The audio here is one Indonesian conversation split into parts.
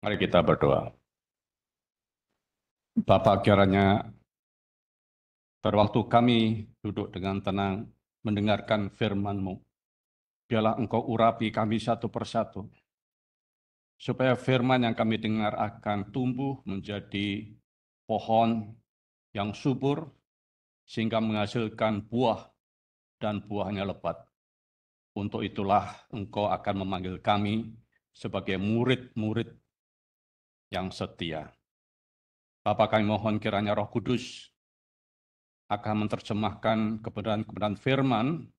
Mari kita berdoa. Bapak kiranya pada waktu kami duduk dengan tenang mendengarkan firman-Mu, biarlah Engkau urapi kami satu persatu, supaya firman yang kami dengar akan tumbuh menjadi pohon yang subur, sehingga menghasilkan buah dan buahnya lebat. Untuk itulah Engkau akan memanggil kami sebagai murid-murid yang setia. Bapak kami mohon kiranya roh kudus akan menerjemahkan kebenaran-kebenaran firman,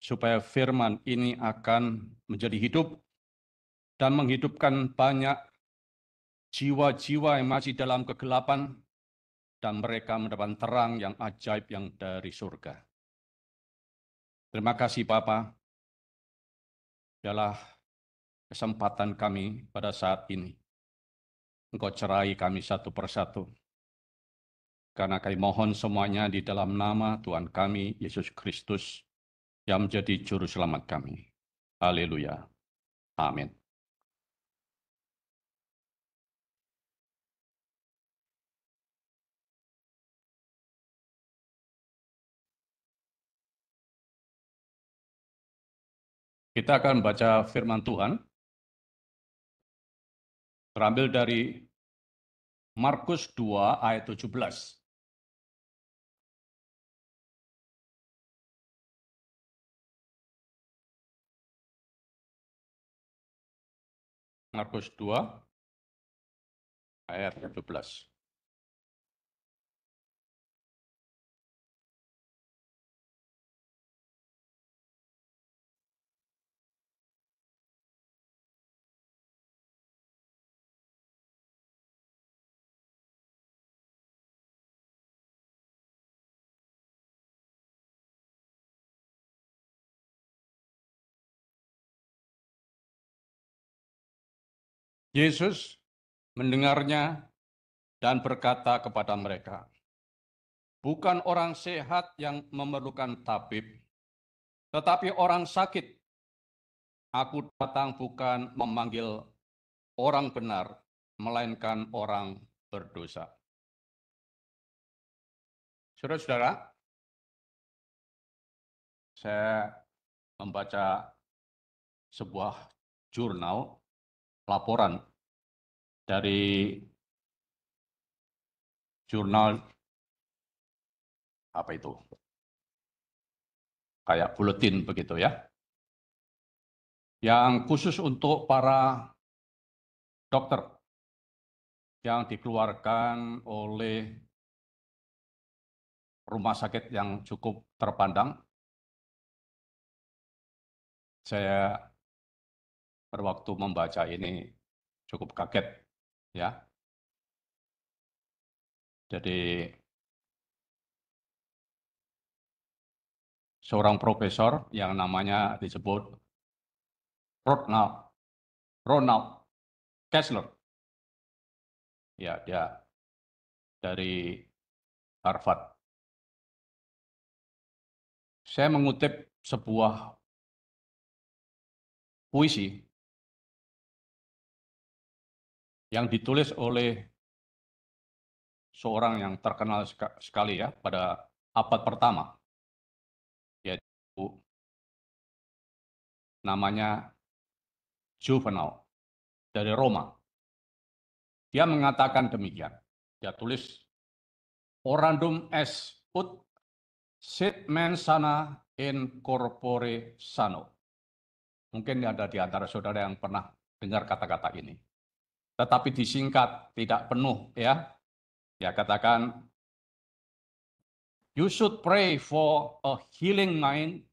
supaya firman ini akan menjadi hidup dan menghidupkan banyak jiwa-jiwa yang masih dalam kegelapan, dan mereka mendapat terang yang ajaib yang dari surga. Terima kasih Bapak, adalah kesempatan kami pada saat ini Engkau cerai kami satu persatu. Karena kami mohon semuanya di dalam nama Tuhan kami, Yesus Kristus, yang menjadi juru selamat kami. Haleluya. Amin. Kita akan baca firman Tuhan Terambil dari Markus 2 ayat 17. Markus 2 ayat 17. Yesus mendengarnya dan berkata kepada mereka, "Bukan orang sehat yang memerlukan tabib, tetapi orang sakit. Aku datang bukan memanggil orang benar, melainkan orang berdosa." Saudara-saudara, saya membaca sebuah jurnal laporan dari jurnal apa itu kayak buletin begitu ya yang khusus untuk para dokter yang dikeluarkan oleh rumah sakit yang cukup terpandang saya waktu membaca ini cukup kaget ya. Jadi seorang profesor yang namanya disebut Ronald Ronald Kessler. Ya, dia dari Harvard. Saya mengutip sebuah puisi yang ditulis oleh seorang yang terkenal sekali ya pada abad pertama yaitu namanya Juvenal dari Roma. Dia mengatakan demikian. Dia tulis Orandum es ut sit mensana in corpore sano. Mungkin ada di antara saudara yang pernah dengar kata-kata ini tetapi disingkat, tidak penuh ya. Ya katakan you should pray for a healing mind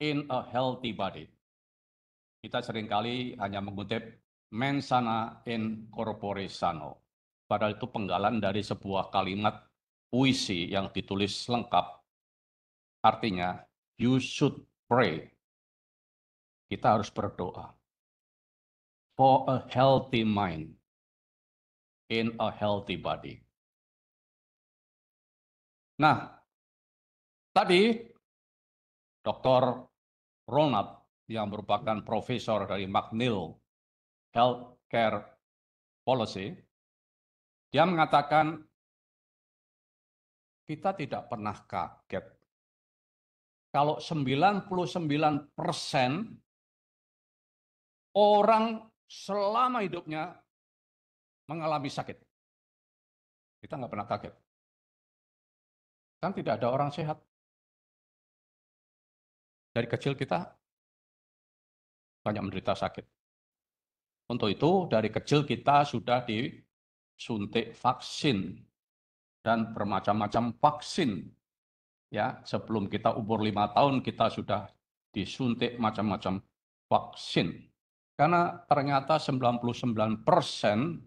in a healthy body. Kita seringkali hanya mengutip mensana in corpore sano. Padahal itu penggalan dari sebuah kalimat puisi yang ditulis lengkap. Artinya, you should pray. Kita harus berdoa for a healthy mind in a healthy body. Nah, tadi Dr. Ronald yang merupakan profesor dari McNeil Healthcare Policy, dia mengatakan kita tidak pernah kaget kalau 99% orang selama hidupnya mengalami sakit. Kita nggak pernah kaget. Kan tidak ada orang sehat. Dari kecil kita banyak menderita sakit. Untuk itu, dari kecil kita sudah disuntik vaksin dan bermacam-macam vaksin. Ya, sebelum kita umur lima tahun kita sudah disuntik macam-macam vaksin. Karena ternyata 99% persen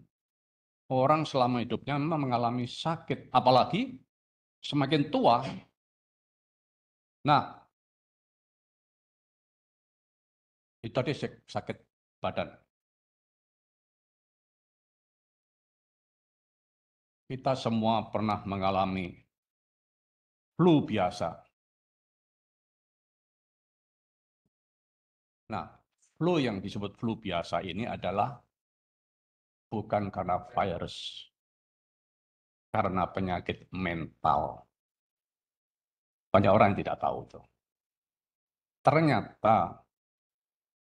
orang selama hidupnya memang mengalami sakit. Apalagi semakin tua. Nah, itu tadi sakit badan. Kita semua pernah mengalami flu biasa. Nah, flu yang disebut flu biasa ini adalah bukan karena virus, karena penyakit mental. Banyak orang yang tidak tahu itu. Ternyata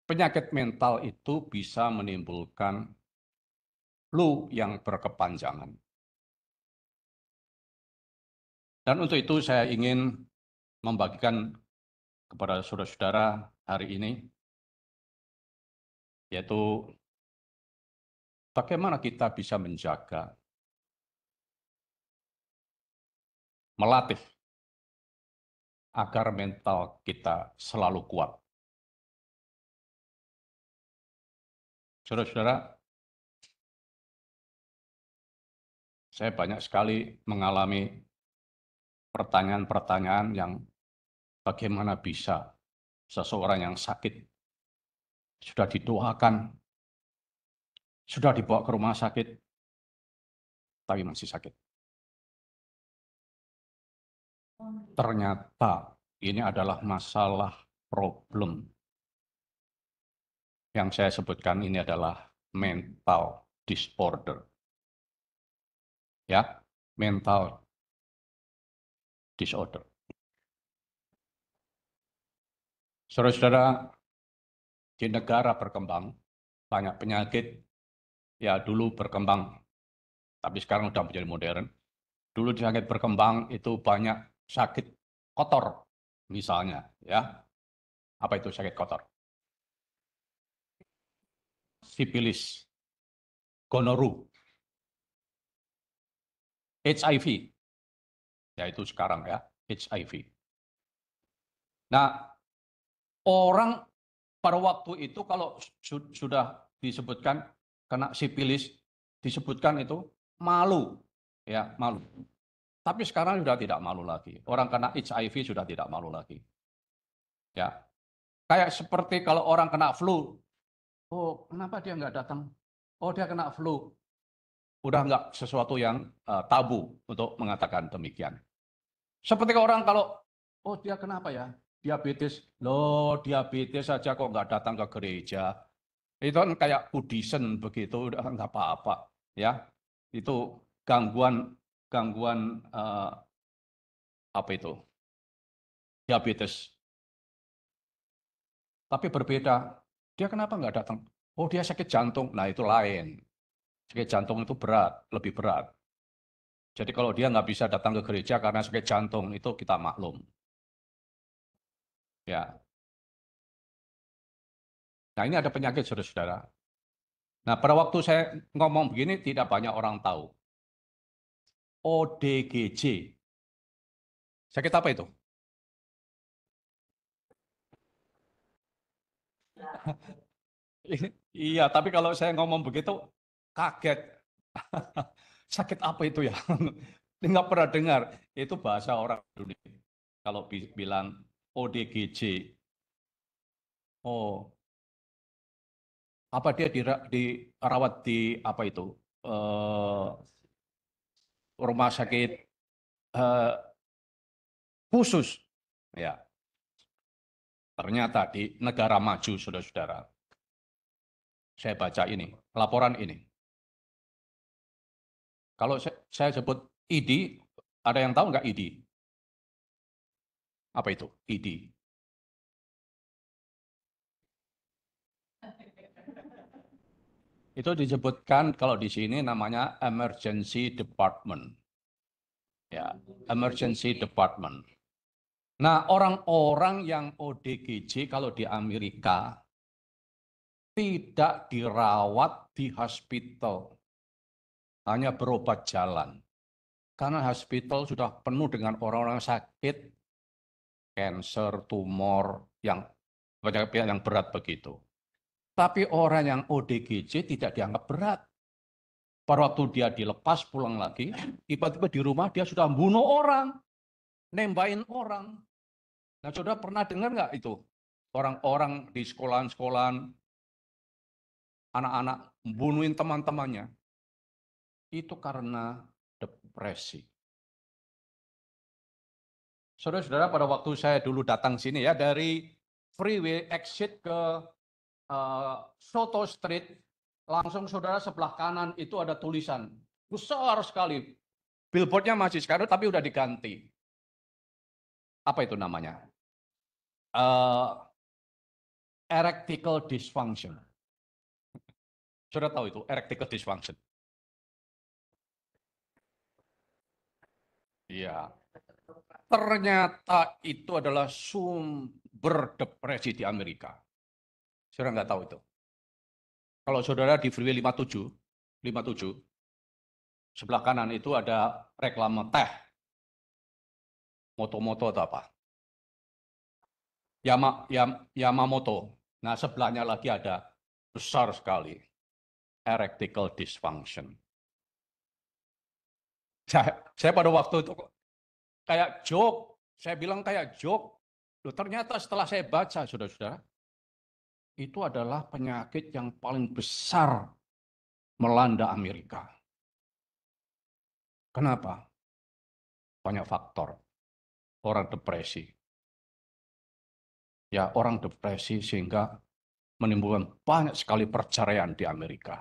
penyakit mental itu bisa menimbulkan flu yang berkepanjangan. Dan untuk itu saya ingin membagikan kepada saudara-saudara hari ini yaitu bagaimana kita bisa menjaga, melatih agar mental kita selalu kuat. Saudara-saudara, saya banyak sekali mengalami pertanyaan-pertanyaan yang bagaimana bisa seseorang yang sakit sudah didoakan, sudah dibawa ke rumah sakit, tapi masih sakit. Ternyata ini adalah masalah problem. Yang saya sebutkan ini adalah mental disorder. Ya, mental disorder. Saudara-saudara, di negara berkembang, banyak penyakit ya dulu berkembang, tapi sekarang sudah menjadi modern. Dulu penyakit berkembang itu banyak sakit kotor, misalnya ya. Apa itu sakit kotor? Sipilis, gonoru, HIV, yaitu sekarang ya, HIV. Nah, orang pada waktu itu kalau sudah disebutkan kena sipilis disebutkan itu malu ya malu tapi sekarang sudah tidak malu lagi orang kena HIV sudah tidak malu lagi ya kayak seperti kalau orang kena flu oh kenapa dia nggak datang oh dia kena flu udah nggak sesuatu yang uh, tabu untuk mengatakan demikian seperti orang kalau oh dia kenapa ya diabetes. Loh, diabetes saja kok nggak datang ke gereja. Itu kan kayak pudisen begitu, udah nggak apa-apa. Ya, itu gangguan gangguan uh, apa itu? Diabetes. Tapi berbeda. Dia kenapa nggak datang? Oh, dia sakit jantung. Nah, itu lain. Sakit jantung itu berat, lebih berat. Jadi kalau dia nggak bisa datang ke gereja karena sakit jantung, itu kita maklum. Ya. Nah ini ada penyakit saudara-saudara. Nah pada waktu saya ngomong begini tidak banyak orang tahu. ODGJ. Sakit apa itu? iya, tapi kalau saya ngomong begitu kaget. Sakit apa itu ya? Nggak pernah dengar. Itu bahasa orang dunia. Kalau bilang ODGJ. Oh, apa dia dirawat di apa itu uh, rumah sakit uh, khusus ya ternyata di negara maju saudara-saudara saya baca ini laporan ini kalau saya, saya sebut ID ada yang tahu nggak ID apa itu? ID. Itu disebutkan kalau di sini namanya emergency department. Ya, emergency department. Nah, orang-orang yang ODGJ kalau di Amerika tidak dirawat di hospital. Hanya berobat jalan. Karena hospital sudah penuh dengan orang-orang sakit cancer, tumor, yang banyak pihak yang berat begitu. Tapi orang yang ODGJ tidak dianggap berat. Pada waktu dia dilepas pulang lagi, tiba-tiba di rumah dia sudah bunuh orang, nembain orang. Nah, sudah pernah dengar nggak itu? Orang-orang di sekolahan-sekolahan, anak-anak bunuhin teman-temannya. Itu karena depresi saudara-saudara pada waktu saya dulu datang sini ya dari freeway exit ke uh, Soto Street langsung saudara sebelah kanan itu ada tulisan besar sekali billboardnya masih sekarang tapi udah diganti apa itu namanya uh, erectile dysfunction sudah tahu itu erectile dysfunction iya ternyata itu adalah sumber depresi di Amerika. Saudara nggak tahu itu. Kalau saudara di Freeway 57, 57, sebelah kanan itu ada reklame teh. Moto-moto atau apa? Yama, Yam, Yamamoto. Nah, sebelahnya lagi ada besar sekali erectile dysfunction. Saya, saya pada waktu itu kayak joke. Saya bilang kayak joke. Loh, ternyata setelah saya baca, saudara-saudara, itu adalah penyakit yang paling besar melanda Amerika. Kenapa? Banyak faktor. Orang depresi. Ya, orang depresi sehingga menimbulkan banyak sekali perceraian di Amerika.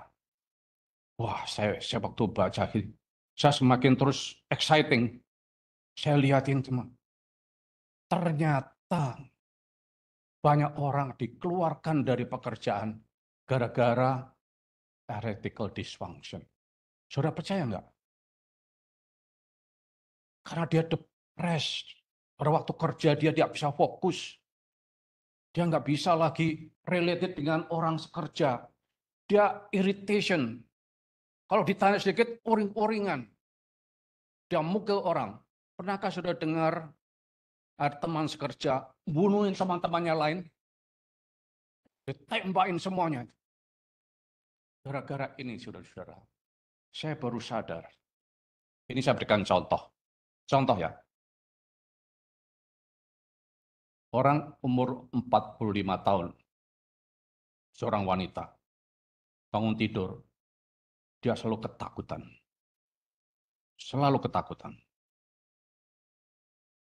Wah, saya, saya waktu baca, saya semakin terus exciting. Saya lihatin teman. Ternyata banyak orang dikeluarkan dari pekerjaan gara-gara heretical dysfunction. Saudara percaya nggak? Karena dia depres. Pada waktu kerja dia tidak bisa fokus. Dia nggak bisa lagi related dengan orang sekerja. Dia irritation. Kalau ditanya sedikit, uring-uringan, Dia mukul orang. Pernahkah sudah dengar ada eh, teman sekerja bunuhin teman-temannya lain? Ditembakin semuanya. Gara-gara ini, saudara-saudara, saya baru sadar. Ini saya berikan contoh. Contoh ya. Orang umur 45 tahun, seorang wanita, bangun tidur, dia selalu ketakutan. Selalu ketakutan.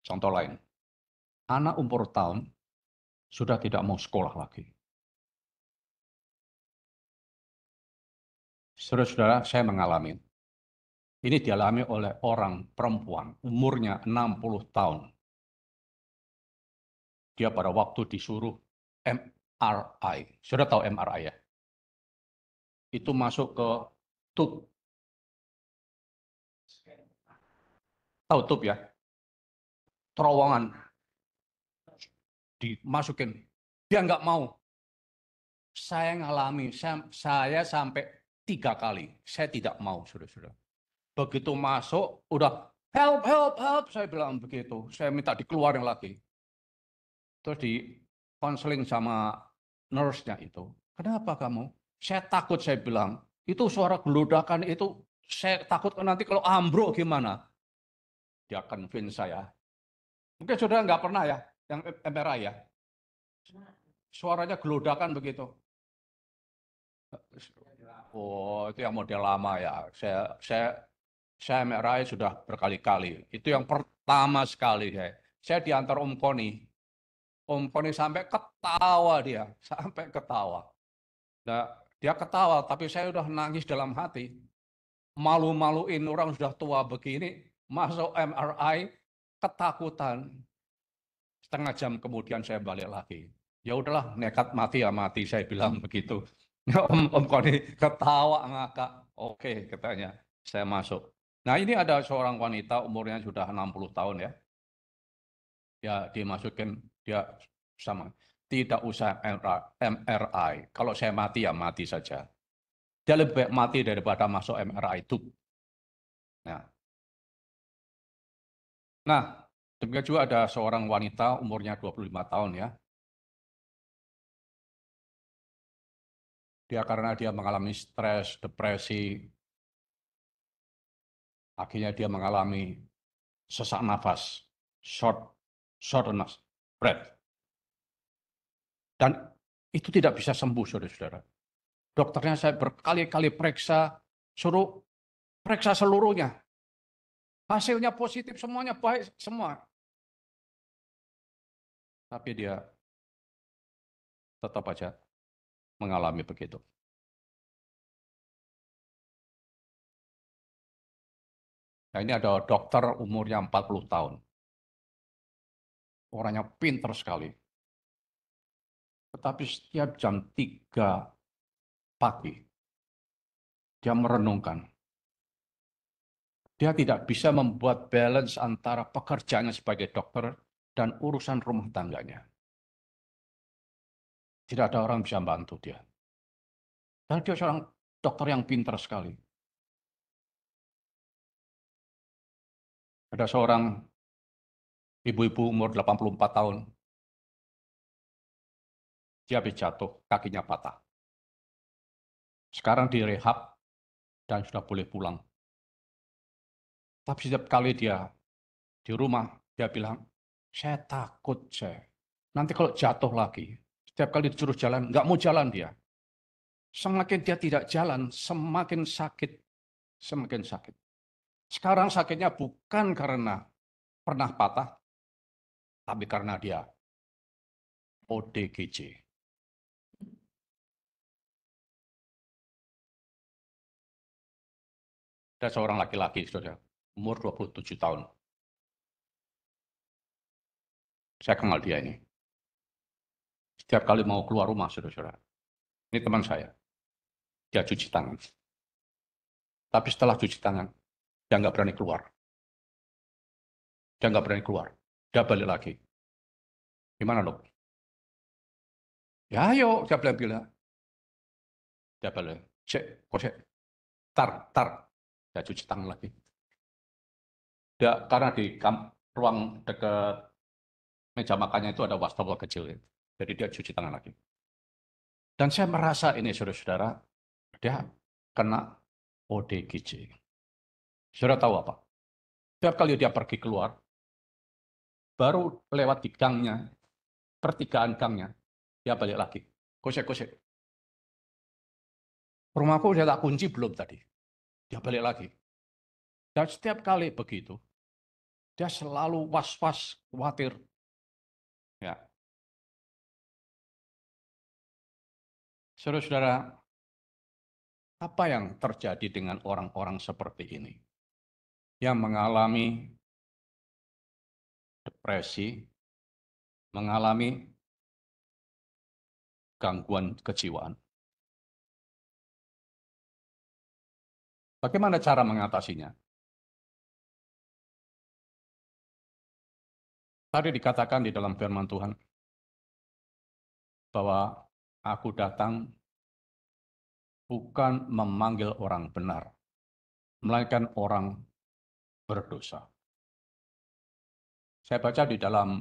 Contoh lain, anak umur tahun sudah tidak mau sekolah lagi. Saudara-saudara, saya mengalami. Ini dialami oleh orang perempuan, umurnya 60 tahun. Dia pada waktu disuruh MRI. Sudah tahu MRI ya? Itu masuk ke tub. Tahu tub ya? terowongan dimasukin dia nggak mau saya ngalami saya, saya sampai tiga kali saya tidak mau sudah-sudah begitu masuk udah help help help saya bilang begitu saya minta dikeluarin lagi terus di konseling sama nurse-nya itu kenapa kamu saya takut saya bilang itu suara geludakan itu saya takut nanti kalau ambruk gimana dia akan saya Mungkin saudara nggak pernah ya, yang MRI ya. Suaranya gelodakan begitu. Oh, itu yang model lama ya. Saya saya saya MRI sudah berkali-kali. Itu yang pertama sekali saya. Saya diantar Om Koni. Om Koni sampai ketawa dia, sampai ketawa. Nah, dia ketawa, tapi saya udah nangis dalam hati. Malu-maluin orang sudah tua begini, masuk MRI, ketakutan. Setengah jam kemudian saya balik lagi. Ya udahlah, nekat mati ya mati, saya bilang begitu. Ya om, om Koni ketawa ngakak. Oke, katanya. Saya masuk. Nah ini ada seorang wanita umurnya sudah 60 tahun ya. Ya dimasukin, dia sama. Tidak usah MRI. Kalau saya mati ya mati saja. Dia lebih baik mati daripada masuk MRI itu. Nah, Nah, demikian juga ada seorang wanita umurnya 25 tahun ya. Dia karena dia mengalami stres, depresi, akhirnya dia mengalami sesak nafas, short, shortness, breath. Dan itu tidak bisa sembuh, saudara-saudara. Dokternya saya berkali-kali periksa, suruh periksa seluruhnya, Hasilnya positif semuanya, baik semua. Tapi dia tetap aja mengalami begitu. Nah, ini ada dokter umurnya 40 tahun. Orangnya pinter sekali. Tetapi setiap jam 3 pagi, dia merenungkan, dia tidak bisa membuat balance antara pekerjaannya sebagai dokter dan urusan rumah tangganya. Tidak ada orang bisa bantu dia. Dan dia seorang dokter yang pintar sekali. Ada seorang ibu-ibu umur 84 tahun. Dia habis jatuh, kakinya patah. Sekarang direhab dan sudah boleh pulang tapi setiap kali dia di rumah, dia bilang, saya takut saya. Nanti kalau jatuh lagi, setiap kali disuruh jalan, nggak mau jalan dia. Semakin dia tidak jalan, semakin sakit, semakin sakit. Sekarang sakitnya bukan karena pernah patah, tapi karena dia ODGJ. Ada seorang laki-laki, saudara umur 27 tahun. Saya kenal dia ini. Setiap kali mau keluar rumah, saudara-saudara. Ini teman saya. Dia cuci tangan. Tapi setelah cuci tangan, dia nggak berani keluar. Dia nggak berani keluar. Dia balik lagi. Gimana dok? Ya ayo, dia bilang-bilang. Dia balik. Cek, cek. Tar, tar. Dia cuci tangan lagi da, karena di kam, ruang dekat meja makannya itu ada wastafel kecil. Ya. Jadi dia cuci tangan lagi. Dan saya merasa ini saudara-saudara, dia kena ODGJ. Saudara tahu apa? Setiap kali dia pergi keluar, baru lewat di gangnya, pertigaan gangnya, dia balik lagi. Kosek-kosek. Rumahku udah tak kunci belum tadi. Dia balik lagi. Dan setiap kali begitu, dia selalu was-was, khawatir. Ya. Saudara-saudara, apa yang terjadi dengan orang-orang seperti ini? Yang mengalami depresi, mengalami gangguan kejiwaan. Bagaimana cara mengatasinya? Tadi dikatakan di dalam firman Tuhan bahwa aku datang bukan memanggil orang benar, melainkan orang berdosa. Saya baca di dalam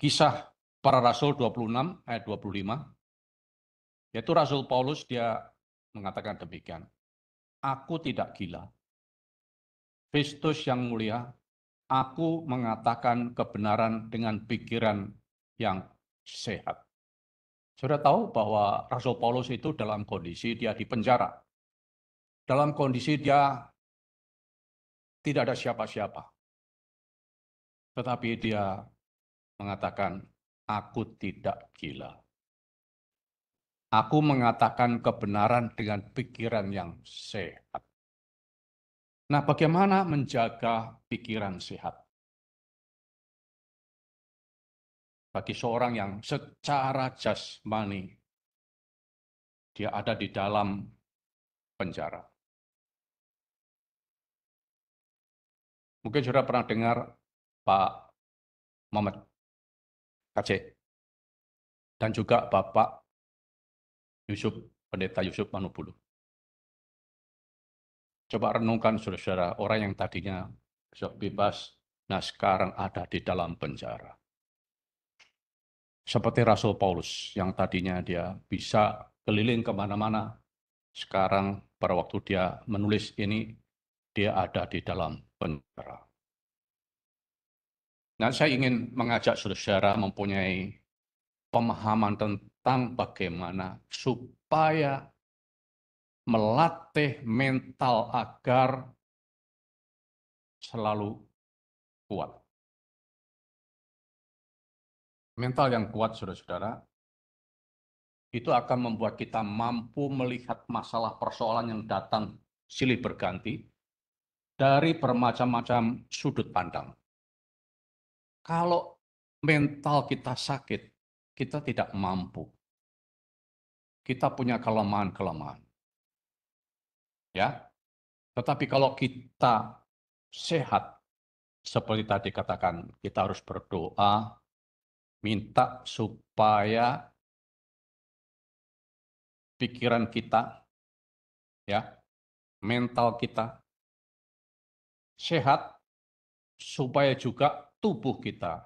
kisah para rasul 26 ayat 25, yaitu Rasul Paulus dia mengatakan demikian, aku tidak gila Kristus yang mulia, aku mengatakan kebenaran dengan pikiran yang sehat. Sudah tahu bahwa Rasul Paulus itu dalam kondisi dia di penjara. Dalam kondisi dia tidak ada siapa-siapa. Tetapi dia mengatakan, aku tidak gila. Aku mengatakan kebenaran dengan pikiran yang sehat. Nah, bagaimana menjaga pikiran sehat? Bagi seorang yang secara jasmani dia ada di dalam penjara. Mungkin sudah pernah dengar Pak Muhammad KC dan juga Bapak Yusuf Pendeta Yusuf Manubulu. Coba renungkan saudara-saudara, orang yang tadinya bebas, nah sekarang ada di dalam penjara. Seperti Rasul Paulus yang tadinya dia bisa keliling kemana-mana, sekarang pada waktu dia menulis ini, dia ada di dalam penjara. Nah, saya ingin mengajak saudara mempunyai pemahaman tentang bagaimana supaya melatih mental agar selalu kuat. Mental yang kuat, saudara-saudara, itu akan membuat kita mampu melihat masalah persoalan yang datang silih berganti dari bermacam-macam sudut pandang. Kalau mental kita sakit, kita tidak mampu. Kita punya kelemahan-kelemahan. Ya. Tetapi kalau kita sehat seperti tadi katakan, kita harus berdoa minta supaya pikiran kita ya, mental kita sehat supaya juga tubuh kita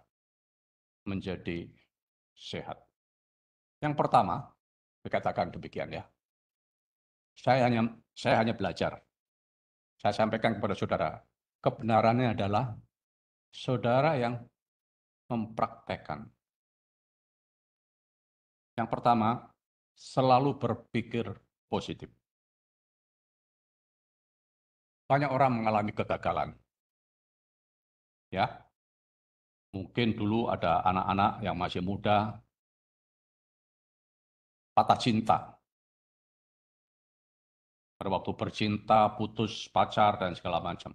menjadi sehat. Yang pertama, dikatakan demikian ya. Saya hanya saya hanya belajar. Saya sampaikan kepada saudara, kebenarannya adalah saudara yang mempraktekkan. Yang pertama, selalu berpikir positif. Banyak orang mengalami kegagalan. Ya. Mungkin dulu ada anak-anak yang masih muda patah cinta pada waktu bercinta, putus pacar, dan segala macam.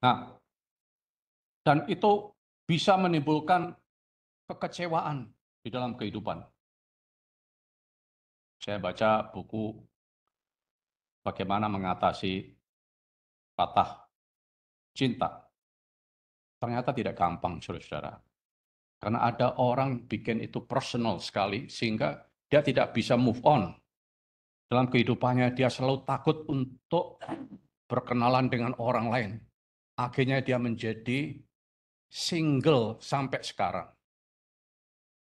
Nah, dan itu bisa menimbulkan kekecewaan di dalam kehidupan. Saya baca buku Bagaimana Mengatasi Patah Cinta. Ternyata tidak gampang, saudara-saudara. Karena ada orang bikin itu personal sekali, sehingga dia tidak bisa move on dalam kehidupannya dia selalu takut untuk berkenalan dengan orang lain. Akhirnya dia menjadi single sampai sekarang.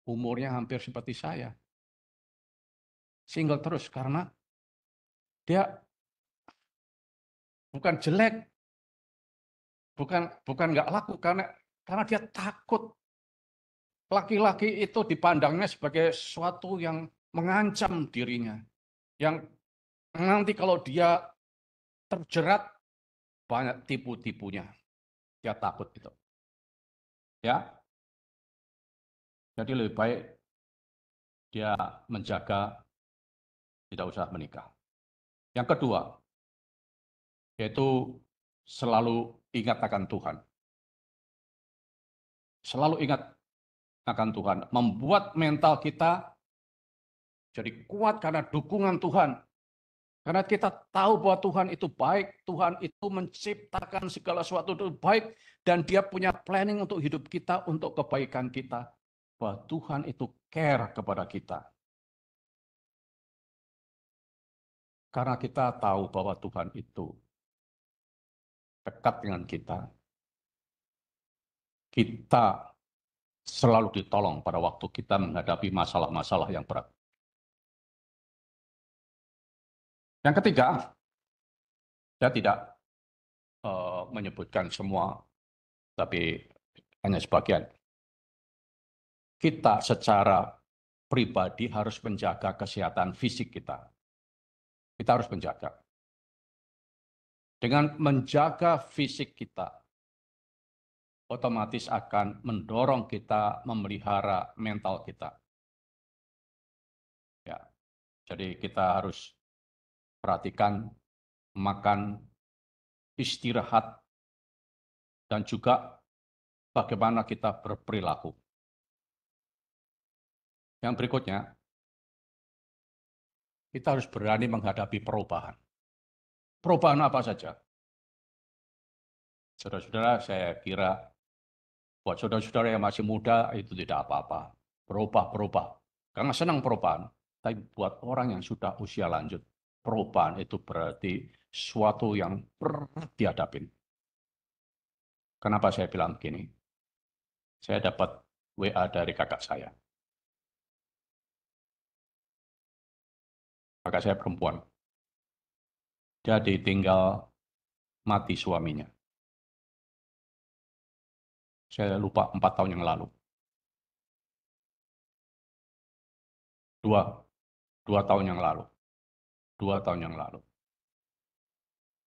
Umurnya hampir seperti saya. Single terus karena dia bukan jelek, bukan bukan nggak laku karena karena dia takut laki-laki itu dipandangnya sebagai suatu yang mengancam dirinya yang nanti kalau dia terjerat banyak tipu-tipunya. Dia takut gitu. Ya. Jadi lebih baik dia menjaga tidak usah menikah. Yang kedua, yaitu selalu ingat akan Tuhan. Selalu ingat akan Tuhan, membuat mental kita jadi kuat karena dukungan Tuhan. Karena kita tahu bahwa Tuhan itu baik, Tuhan itu menciptakan segala sesuatu itu baik, dan dia punya planning untuk hidup kita, untuk kebaikan kita. Bahwa Tuhan itu care kepada kita. Karena kita tahu bahwa Tuhan itu dekat dengan kita. Kita selalu ditolong pada waktu kita menghadapi masalah-masalah yang berat. Yang ketiga, saya tidak uh, menyebutkan semua, tapi hanya sebagian. Kita secara pribadi harus menjaga kesehatan fisik kita. Kita harus menjaga. Dengan menjaga fisik kita, otomatis akan mendorong kita memelihara mental kita. Ya, jadi kita harus perhatikan makan, istirahat, dan juga bagaimana kita berperilaku. Yang berikutnya, kita harus berani menghadapi perubahan. Perubahan apa saja? Saudara-saudara, saya kira buat saudara-saudara yang masih muda itu tidak apa-apa. Berubah-berubah. Karena senang perubahan. Tapi buat orang yang sudah usia lanjut, perubahan itu berarti suatu yang berat dihadapin. Kenapa saya bilang begini? Saya dapat WA dari kakak saya. Kakak saya perempuan. jadi tinggal mati suaminya. Saya lupa empat tahun yang lalu. Dua, dua tahun yang lalu dua tahun yang lalu.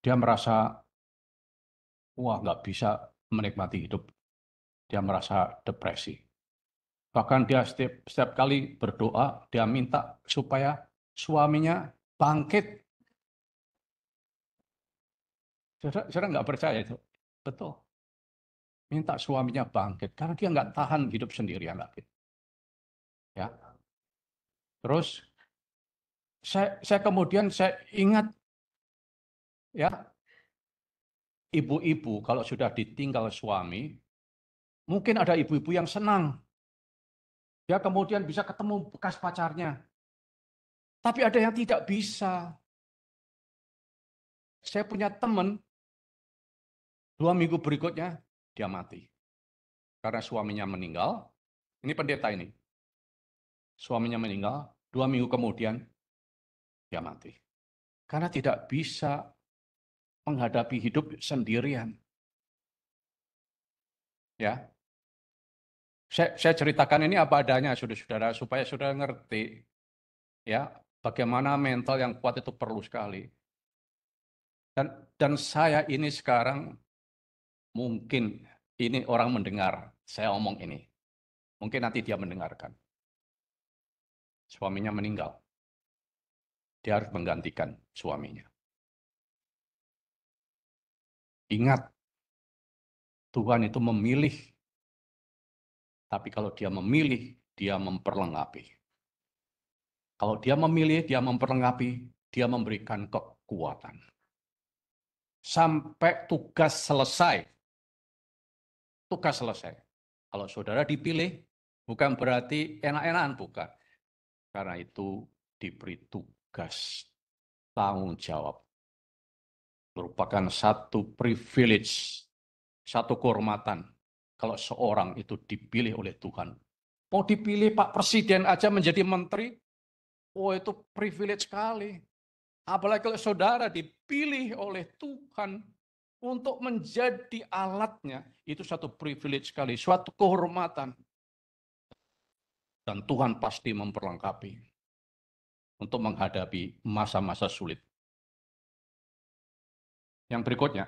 Dia merasa, wah nggak bisa menikmati hidup. Dia merasa depresi. Bahkan dia setiap, setiap kali berdoa, dia minta supaya suaminya bangkit. Saya nggak percaya itu? Betul. Minta suaminya bangkit, karena dia nggak tahan hidup sendirian lagi. Gitu. Ya. Terus saya, saya kemudian saya ingat ya ibu-ibu kalau sudah ditinggal suami mungkin ada ibu-ibu yang senang ya kemudian bisa ketemu bekas pacarnya tapi ada yang tidak bisa saya punya teman dua minggu berikutnya dia mati karena suaminya meninggal ini pendeta ini suaminya meninggal dua minggu kemudian dia mati. Karena tidak bisa menghadapi hidup sendirian. Ya. Saya, saya ceritakan ini apa adanya saudara-saudara supaya saudara ngerti ya bagaimana mental yang kuat itu perlu sekali. Dan dan saya ini sekarang mungkin ini orang mendengar saya omong ini. Mungkin nanti dia mendengarkan. Suaminya meninggal dia harus menggantikan suaminya. Ingat, Tuhan itu memilih. Tapi kalau dia memilih, dia memperlengkapi. Kalau dia memilih, dia memperlengkapi, dia memberikan kekuatan. Sampai tugas selesai. Tugas selesai. Kalau saudara dipilih, bukan berarti enak-enakan, bukan. Karena itu diberi tugas tugas tanggung jawab merupakan satu privilege, satu kehormatan kalau seorang itu dipilih oleh Tuhan. Mau dipilih Pak Presiden aja menjadi menteri, oh itu privilege sekali. Apalagi kalau saudara dipilih oleh Tuhan untuk menjadi alatnya, itu satu privilege sekali, suatu kehormatan. Dan Tuhan pasti memperlengkapi untuk menghadapi masa-masa sulit. Yang berikutnya,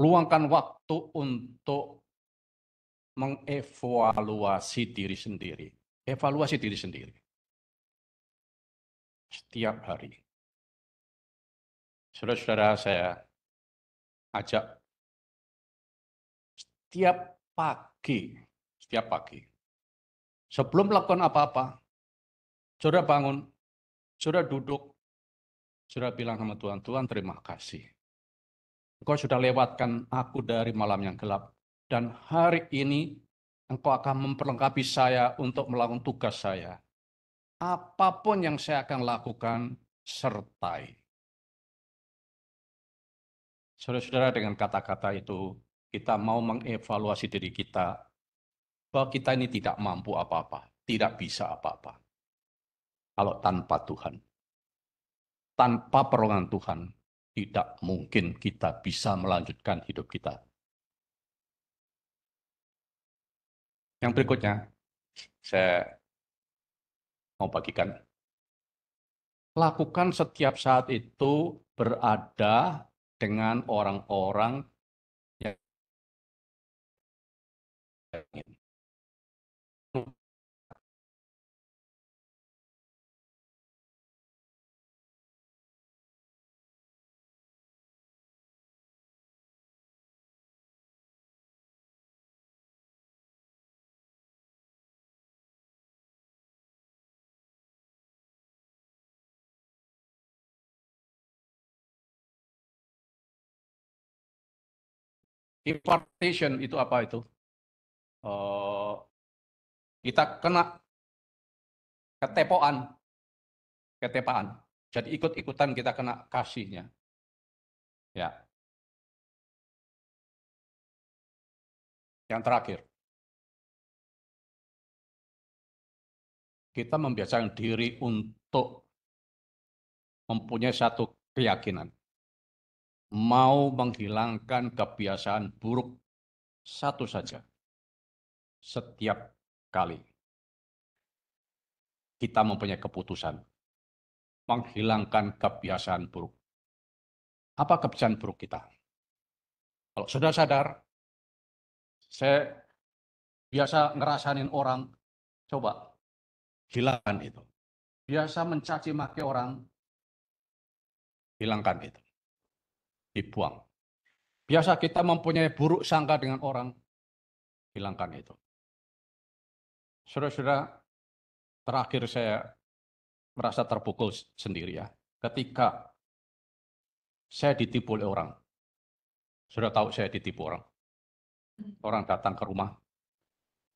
luangkan waktu untuk mengevaluasi diri sendiri. Evaluasi diri sendiri. Setiap hari. Saudara-saudara saya ajak setiap pagi, setiap pagi Sebelum melakukan apa-apa, saudara bangun, saudara duduk, saudara bilang sama Tuhan, Tuhan terima kasih. Engkau sudah lewatkan aku dari malam yang gelap. Dan hari ini engkau akan memperlengkapi saya untuk melakukan tugas saya. Apapun yang saya akan lakukan, sertai. Saudara-saudara dengan kata-kata itu, kita mau mengevaluasi diri kita bahwa kita ini tidak mampu apa-apa, tidak bisa apa-apa. Kalau tanpa Tuhan, tanpa perolehan Tuhan, tidak mungkin kita bisa melanjutkan hidup kita. Yang berikutnya, saya mau bagikan. Lakukan setiap saat itu berada dengan orang-orang yang Importation itu apa itu? Uh, kita kena ketepoan, ketepaan. Jadi ikut-ikutan kita kena kasihnya. Ya. Yang terakhir. Kita membiasakan diri untuk mempunyai satu keyakinan mau menghilangkan kebiasaan buruk satu saja setiap kali kita mempunyai keputusan menghilangkan kebiasaan buruk. Apa kebiasaan buruk kita? Kalau sudah sadar, saya biasa ngerasain orang, coba hilangkan itu. Biasa mencaci maki orang, hilangkan itu dibuang. Biasa kita mempunyai buruk sangka dengan orang, hilangkan itu. Saudara-saudara, terakhir saya merasa terpukul sendiri ya. Ketika saya ditipu oleh orang, sudah tahu saya ditipu orang. Hmm. Orang datang ke rumah,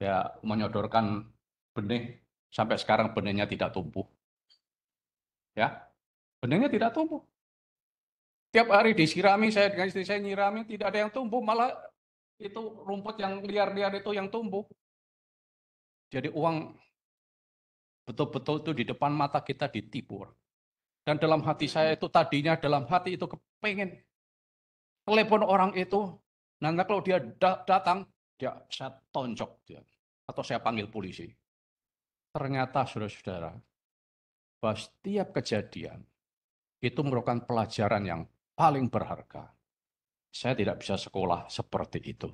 ya menyodorkan benih, sampai sekarang benihnya tidak tumbuh. Ya, benihnya tidak tumbuh tiap hari disirami saya dengan istri saya nyirami tidak ada yang tumbuh malah itu rumput yang liar-liar itu yang tumbuh jadi uang betul-betul itu di depan mata kita ditipu dan dalam hati saya itu tadinya dalam hati itu kepengen telepon orang itu nanti kalau dia datang dia saya tonjok dia atau saya panggil polisi ternyata saudara-saudara bahwa setiap kejadian itu merupakan pelajaran yang paling berharga. Saya tidak bisa sekolah seperti itu.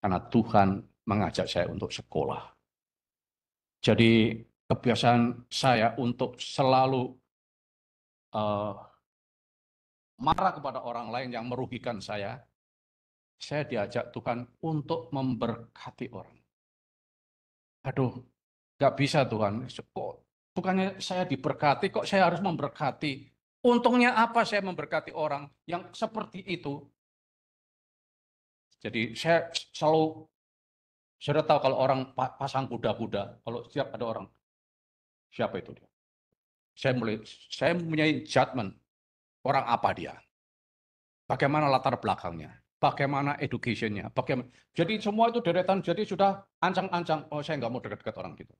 Karena Tuhan mengajak saya untuk sekolah. Jadi kebiasaan saya untuk selalu uh, marah kepada orang lain yang merugikan saya, saya diajak Tuhan untuk memberkati orang. Aduh, gak bisa Tuhan. Kok bukannya saya diberkati, kok saya harus memberkati Untungnya apa saya memberkati orang yang seperti itu? Jadi saya selalu sudah tahu kalau orang pasang kuda-kuda, kalau setiap ada orang siapa itu dia. Saya mulai saya mempunyai judgment orang apa dia. Bagaimana latar belakangnya, bagaimana educationnya, bagaimana. Jadi semua itu deretan, jadi sudah ancang-ancang, oh saya nggak mau dekat-dekat orang gitu.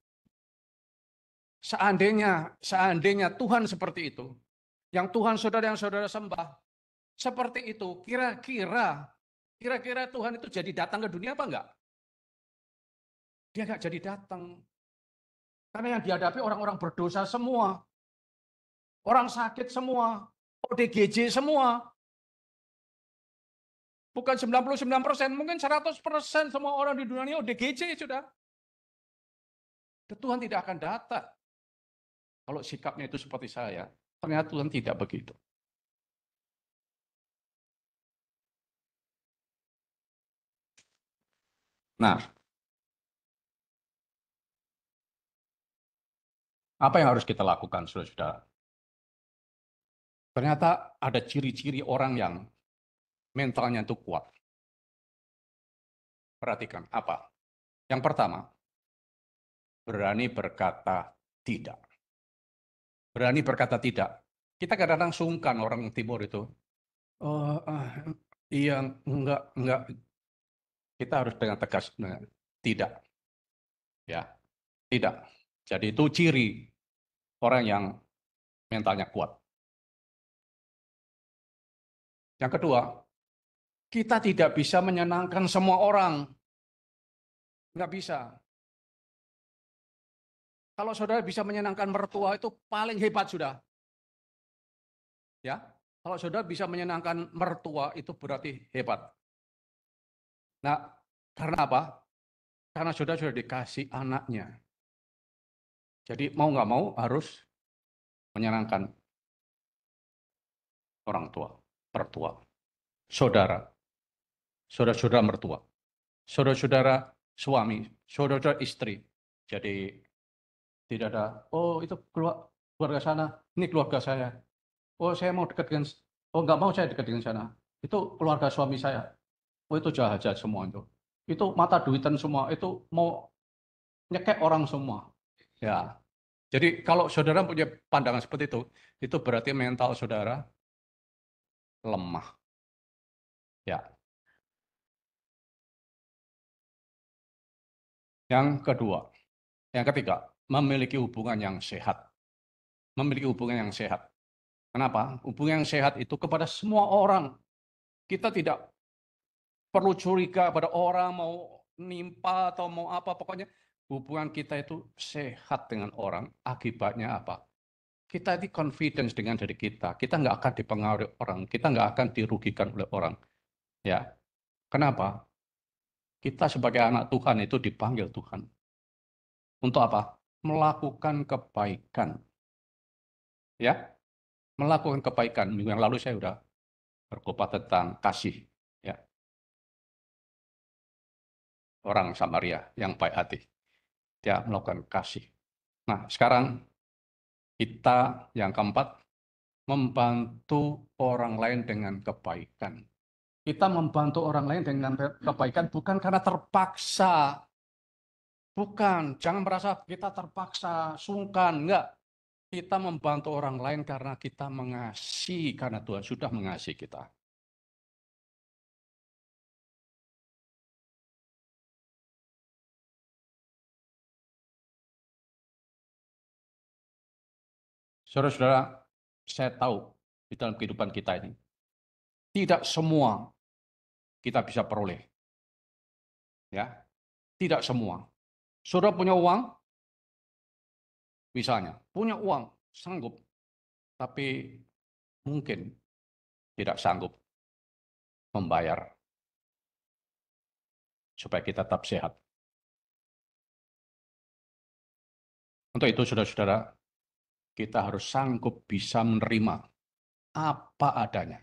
Seandainya, seandainya Tuhan seperti itu, yang Tuhan saudara yang saudara sembah. Seperti itu, kira-kira kira-kira Tuhan itu jadi datang ke dunia apa enggak? Dia enggak jadi datang. Karena yang dihadapi orang-orang berdosa semua. Orang sakit semua, ODGJ semua. Bukan 99%, mungkin 100% semua orang di dunia ini ODGJ sudah. Tuhan tidak akan datang. Kalau sikapnya itu seperti saya, Ternyata Tuhan tidak begitu. Nah, apa yang harus kita lakukan, saudara-saudara? Ternyata ada ciri-ciri orang yang mentalnya itu kuat. Perhatikan, apa? Yang pertama, berani berkata tidak berani berkata tidak. Kita kadang-kadang sungkan orang timur itu. Oh, uh, iya, enggak, enggak. Kita harus dengan tegas, dengan tidak. Ya, tidak. Jadi itu ciri orang yang mentalnya kuat. Yang kedua, kita tidak bisa menyenangkan semua orang. Enggak bisa. Kalau saudara bisa menyenangkan mertua itu paling hebat sudah. Ya, kalau saudara bisa menyenangkan mertua itu berarti hebat. Nah, karena apa? Karena saudara sudah dikasih anaknya. Jadi mau nggak mau harus menyenangkan orang tua, mertua, saudara, saudara-saudara mertua, saudara-saudara suami, saudara-saudara istri. Jadi tidak ada, oh itu keluar keluarga sana, ini keluarga saya. Oh saya mau dekat dengan, oh nggak mau saya dekat dengan sana. Itu keluarga suami saya. Oh itu jahat-jahat semua itu. Itu mata duitan semua, itu mau nyekek orang semua. Ya, jadi kalau saudara punya pandangan seperti itu, itu berarti mental saudara lemah. Ya. Yang kedua, yang ketiga, memiliki hubungan yang sehat. Memiliki hubungan yang sehat. Kenapa? Hubungan yang sehat itu kepada semua orang. Kita tidak perlu curiga pada orang mau nimpa atau mau apa. Pokoknya hubungan kita itu sehat dengan orang. Akibatnya apa? Kita ini confidence dengan diri kita. Kita nggak akan dipengaruhi orang. Kita nggak akan dirugikan oleh orang. Ya, Kenapa? Kita sebagai anak Tuhan itu dipanggil Tuhan. Untuk apa? melakukan kebaikan. Ya, melakukan kebaikan. Minggu yang lalu saya sudah berkupat tentang kasih. Ya. Orang Samaria yang baik hati. Dia melakukan kasih. Nah, sekarang kita yang keempat, membantu orang lain dengan kebaikan. Kita membantu orang lain dengan kebaikan bukan karena terpaksa, Bukan, jangan merasa kita terpaksa, sungkan, enggak. Kita membantu orang lain karena kita mengasihi, karena Tuhan sudah mengasihi kita. Saudara-saudara, saya tahu di dalam kehidupan kita ini, tidak semua kita bisa peroleh. Ya, tidak semua. Saudara punya uang, misalnya punya uang, sanggup, tapi mungkin tidak sanggup membayar supaya kita tetap sehat. Untuk itu, saudara-saudara, kita harus sanggup bisa menerima apa adanya.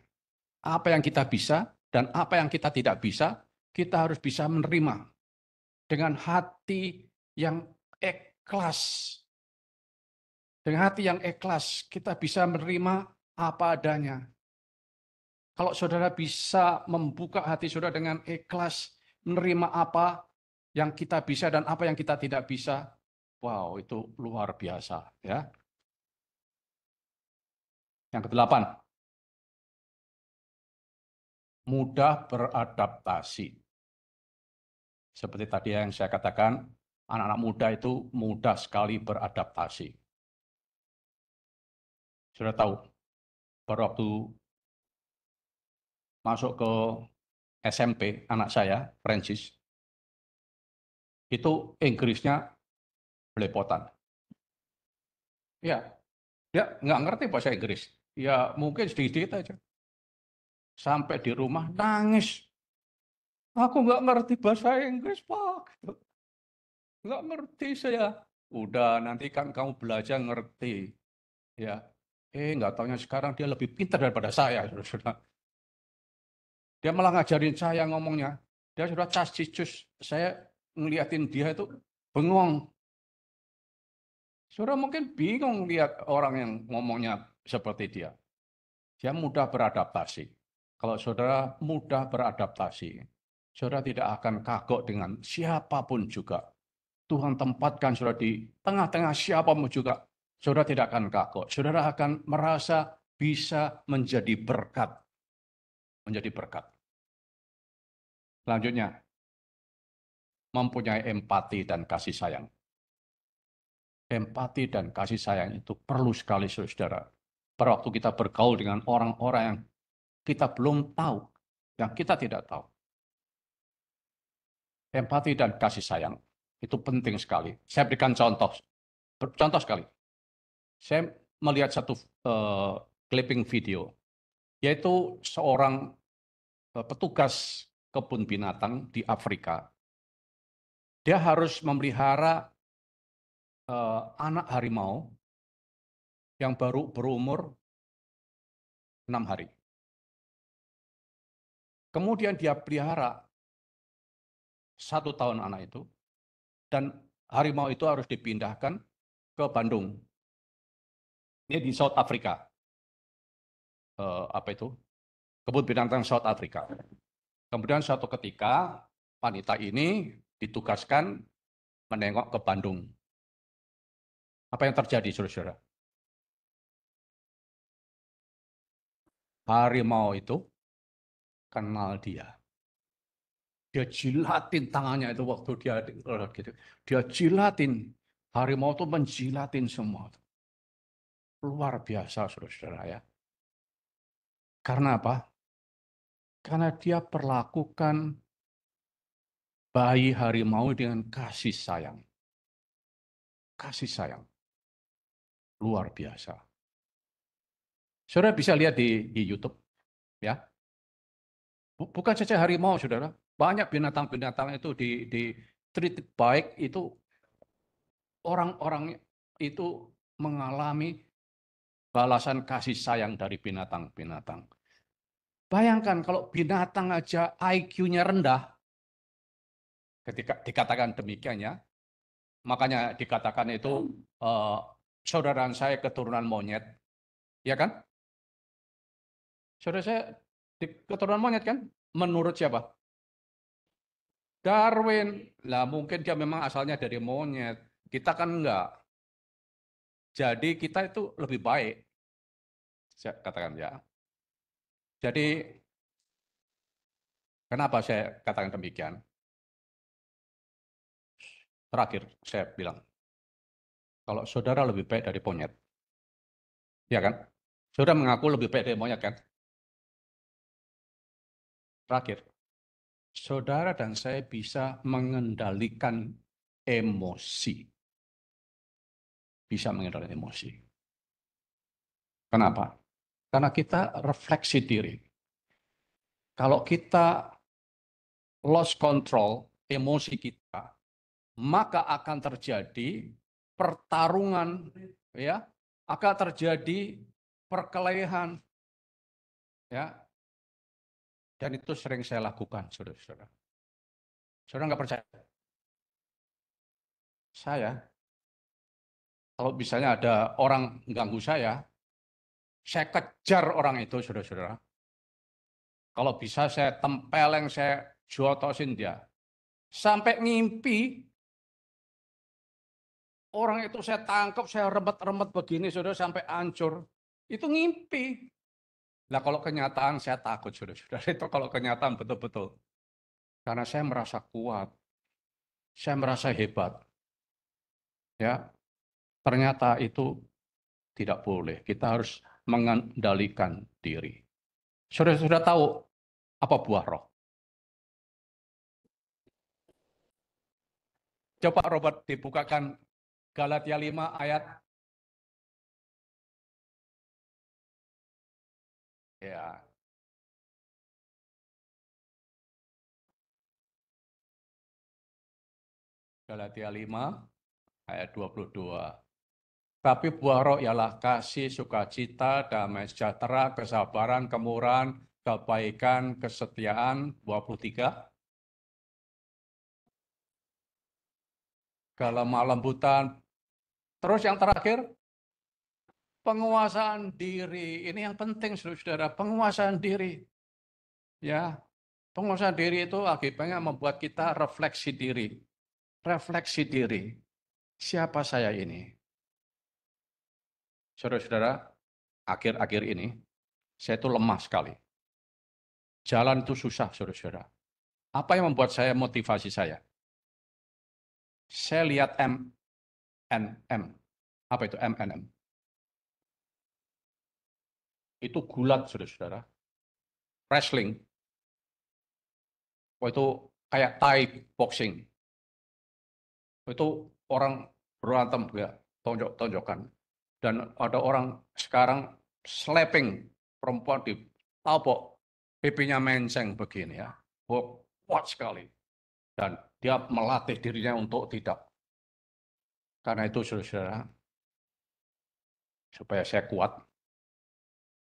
Apa yang kita bisa dan apa yang kita tidak bisa, kita harus bisa menerima dengan hati yang ikhlas. Dengan hati yang ikhlas, kita bisa menerima apa adanya. Kalau saudara bisa membuka hati saudara dengan ikhlas, menerima apa yang kita bisa dan apa yang kita tidak bisa, wow, itu luar biasa. ya. Yang kedelapan, mudah beradaptasi. Seperti tadi yang saya katakan, anak-anak muda itu mudah sekali beradaptasi. Sudah tahu, baru waktu masuk ke SMP, anak saya, Francis, itu Inggrisnya belepotan. Ya, dia nggak ngerti bahasa Inggris. Ya mungkin sedikit-sedikit aja. Sampai di rumah nangis. Aku nggak ngerti bahasa Inggris, Pak. Gitu. Enggak ngerti saya. Udah, nanti kan kamu belajar ngerti. Ya, eh nggak tahunya sekarang dia lebih pintar daripada saya, saudara. Dia malah ngajarin saya ngomongnya. Dia sudah cas cicus. Saya ngeliatin dia itu bengong. Saudara mungkin bingung lihat orang yang ngomongnya seperti dia. Dia mudah beradaptasi. Kalau saudara mudah beradaptasi, saudara tidak akan kagok dengan siapapun juga. Tuhan tempatkan saudara di tengah-tengah siapa mau juga, saudara tidak akan kaku. Saudara akan merasa bisa menjadi berkat. Menjadi berkat. Selanjutnya, mempunyai empati dan kasih sayang. Empati dan kasih sayang itu perlu sekali saudara. Pada waktu kita bergaul dengan orang-orang yang kita belum tahu, yang kita tidak tahu. Empati dan kasih sayang itu penting sekali. Saya berikan contoh. Contoh sekali. Saya melihat satu uh, clipping video, yaitu seorang uh, petugas kebun binatang di Afrika. Dia harus memelihara uh, anak harimau yang baru berumur enam hari. Kemudian dia pelihara satu tahun anak itu, dan harimau itu harus dipindahkan ke Bandung. Ini di South Africa. Uh, apa itu? Kebun binatang South Africa. Kemudian suatu ketika wanita ini ditugaskan menengok ke Bandung. Apa yang terjadi, saudara-saudara? Harimau itu kenal dia. Dia jilatin tangannya itu waktu dia gitu. Dia jilatin. Harimau itu menjilatin semua. Luar biasa, saudara-saudara ya. Karena apa? Karena dia perlakukan bayi harimau dengan kasih sayang. Kasih sayang. Luar biasa. Saudara bisa lihat di, di YouTube. ya. Bukan saja harimau, saudara banyak binatang-binatang itu di, di treat baik itu orang-orang itu mengalami balasan kasih sayang dari binatang-binatang. Bayangkan kalau binatang aja IQ-nya rendah, ketika dikatakan demikian ya, makanya dikatakan itu uh, saudara saya keturunan monyet, ya kan? Saudara saya keturunan monyet kan? Menurut siapa? Darwin, lah mungkin dia memang asalnya dari monyet. Kita kan enggak. Jadi kita itu lebih baik. Saya katakan ya. Jadi kenapa saya katakan demikian? Terakhir saya bilang, kalau saudara lebih baik dari monyet, ya kan? Saudara mengaku lebih baik dari monyet kan? Terakhir, saudara dan saya bisa mengendalikan emosi. Bisa mengendalikan emosi. Kenapa? Karena kita refleksi diri. Kalau kita lost control emosi kita, maka akan terjadi pertarungan ya, akan terjadi perkelahian ya, dan itu sering saya lakukan, saudara-saudara. Saudara nggak percaya? Saya, kalau misalnya ada orang ganggu saya, saya kejar orang itu, saudara-saudara. Kalau bisa saya tempeleng, saya jotosin dia. Sampai ngimpi, orang itu saya tangkap, saya remet-remet begini, saudara, sampai hancur. Itu ngimpi. Nah kalau kenyataan saya takut sudah saudara itu kalau kenyataan betul-betul. Karena saya merasa kuat. Saya merasa hebat. Ya, ternyata itu tidak boleh. Kita harus mengendalikan diri. Sudah sudah tahu apa buah roh. Coba Robert dibukakan Galatia 5 ayat Ya. Galatia 5 ayat 22. Tapi buah roh ialah kasih, sukacita, damai sejahtera, kesabaran, kemurahan, kebaikan, kesetiaan. 23. Kelemah lembutan. Terus yang terakhir, penguasaan diri ini yang penting saudara penguasaan diri ya penguasaan diri itu akibatnya membuat kita refleksi diri refleksi diri siapa saya ini saudara-saudara akhir-akhir ini saya itu lemah sekali jalan itu susah saudara-saudara apa yang membuat saya motivasi saya saya lihat M M M apa itu M N M itu gulat saudara-saudara. Wrestling. Wah itu kayak Thai boxing. itu orang berantem ya, tonjok-tonjokan. Dan ada orang sekarang slapping perempuan di tabok, pipinya menceng begini ya. Oh, kuat sekali. Dan dia melatih dirinya untuk tidak. Karena itu saudara-saudara, supaya saya kuat,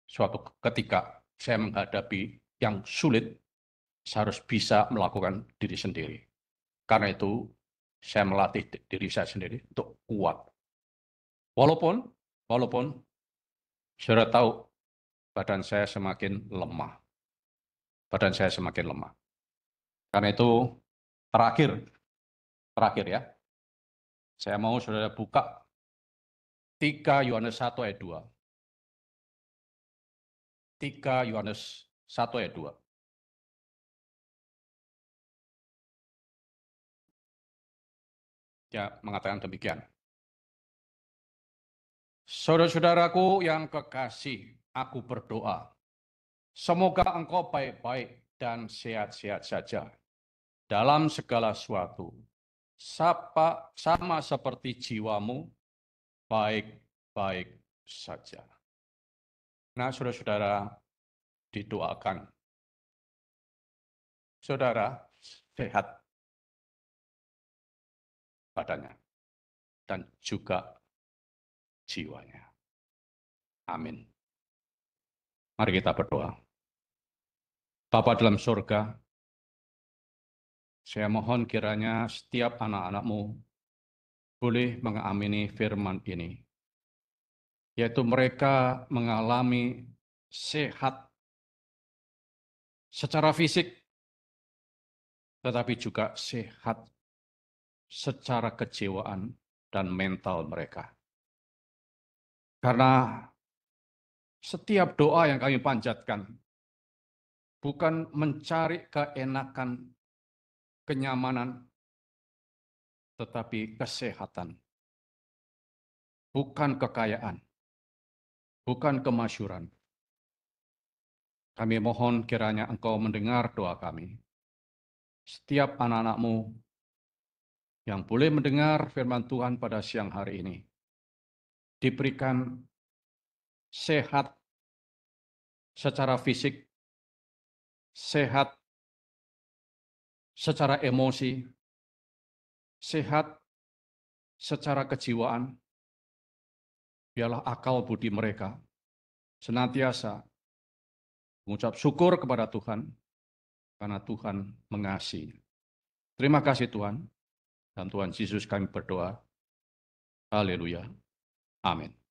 suatu ketika saya menghadapi yang sulit, saya harus bisa melakukan diri sendiri. Karena itu, saya melatih diri saya sendiri untuk kuat. Walaupun, walaupun, sudah tahu, badan saya semakin lemah. Badan saya semakin lemah. Karena itu, terakhir, terakhir ya, saya mau saudara buka 3 Yohanes 1 ayat 2. 3 Yohanes 1 ayat 2. Dia ya, mengatakan demikian. Saudara-saudaraku yang kekasih, aku berdoa. Semoga engkau baik-baik dan sehat-sehat saja dalam segala sesuatu. Sapa, sama seperti jiwamu, baik-baik saja. Nah, saudara-saudara, didoakan. Saudara sehat badannya dan juga jiwanya. Amin. Mari kita berdoa. Bapa dalam surga, saya mohon kiranya setiap anak-anakmu boleh mengamini firman ini yaitu mereka mengalami sehat secara fisik, tetapi juga sehat secara kejiwaan dan mental mereka. Karena setiap doa yang kami panjatkan bukan mencari keenakan, kenyamanan, tetapi kesehatan. Bukan kekayaan, bukan kemasyuran. Kami mohon kiranya engkau mendengar doa kami. Setiap anak-anakmu yang boleh mendengar firman Tuhan pada siang hari ini, diberikan sehat secara fisik, sehat secara emosi, sehat secara kejiwaan, biarlah akal budi mereka. Senantiasa mengucap syukur kepada Tuhan karena Tuhan mengasihi. Terima kasih Tuhan dan Tuhan Yesus kami berdoa. Haleluya. Amin.